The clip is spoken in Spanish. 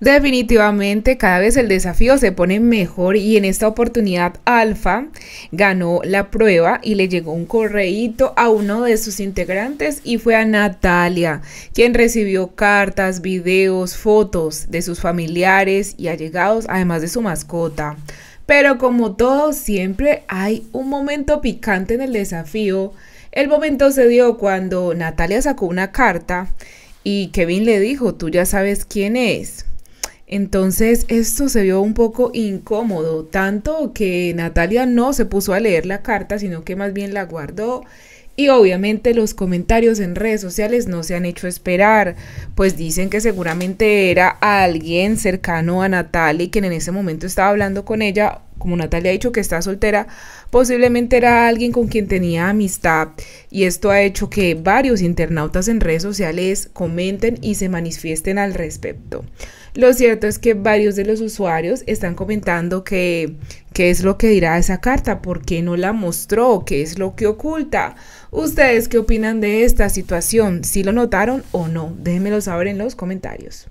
Definitivamente cada vez el desafío se pone mejor y en esta oportunidad Alfa ganó la prueba y le llegó un correíto a uno de sus integrantes y fue a Natalia, quien recibió cartas, videos, fotos de sus familiares y allegados, además de su mascota. Pero como todo, siempre hay un momento picante en el desafío. El momento se dio cuando Natalia sacó una carta y Kevin le dijo, tú ya sabes quién es. Entonces esto se vio un poco incómodo, tanto que Natalia no se puso a leer la carta, sino que más bien la guardó y obviamente los comentarios en redes sociales no se han hecho esperar, pues dicen que seguramente era alguien cercano a Natalia y quien en ese momento estaba hablando con ella, como Natalia ha dicho que está soltera, posiblemente era alguien con quien tenía amistad y esto ha hecho que varios internautas en redes sociales comenten y se manifiesten al respecto. Lo cierto es que varios de los usuarios están comentando que ¿Qué es lo que dirá esa carta? ¿Por qué no la mostró? ¿Qué es lo que oculta? ¿Ustedes qué opinan de esta situación? ¿Si lo notaron o no? Déjenmelo saber en los comentarios.